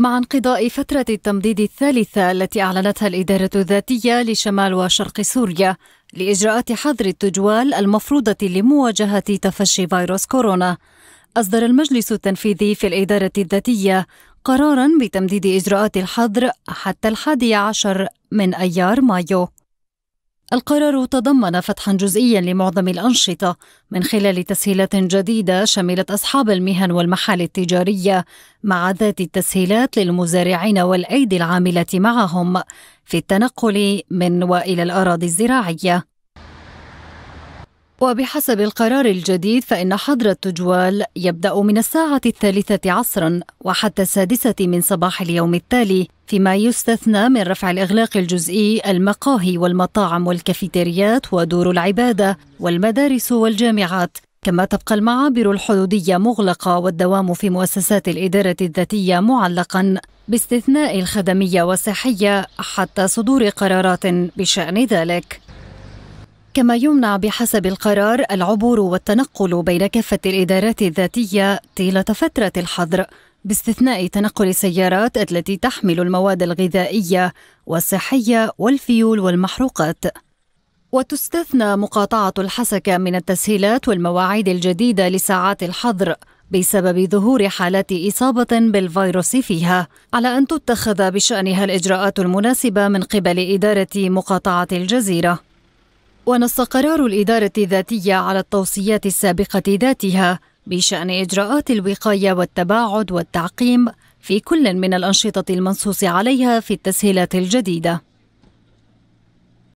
مع انقضاء فترة التمديد الثالثة التي أعلنتها الإدارة الذاتية لشمال وشرق سوريا لإجراءات حظر التجوال المفروضة لمواجهة تفشي فيروس كورونا أصدر المجلس التنفيذي في الإدارة الذاتية قرارا بتمديد إجراءات الحظر حتى الحادي عشر من أيار مايو القرار تضمن فتحا جزئيا لمعظم الانشطه من خلال تسهيلات جديده شملت اصحاب المهن والمحال التجاريه مع ذات التسهيلات للمزارعين والايدي العامله معهم في التنقل من والى الاراضي الزراعيه وبحسب القرار الجديد فإن حظر التجوال يبدأ من الساعة الثالثة عصرا وحتى السادسة من صباح اليوم التالي فيما يستثنى من رفع الإغلاق الجزئي المقاهي والمطاعم والكافيتريات ودور العبادة والمدارس والجامعات كما تبقى المعابر الحدودية مغلقة والدوام في مؤسسات الإدارة الذاتية معلقا باستثناء الخدمية والصحية حتى صدور قرارات بشأن ذلك كما يمنع بحسب القرار العبور والتنقل بين كافة الإدارات الذاتية طيلة فترة الحظر باستثناء تنقل السيارات التي تحمل المواد الغذائية والصحية والفيول والمحروقات وتستثنى مقاطعة الحسكة من التسهيلات والمواعيد الجديدة لساعات الحظر بسبب ظهور حالات إصابة بالفيروس فيها على أن تتخذ بشأنها الإجراءات المناسبة من قبل إدارة مقاطعة الجزيرة ونص قرار الإدارة الذاتية على التوصيات السابقة ذاتها بشأن إجراءات الوقاية والتباعد والتعقيم في كل من الأنشطة المنصوص عليها في التسهيلات الجديدة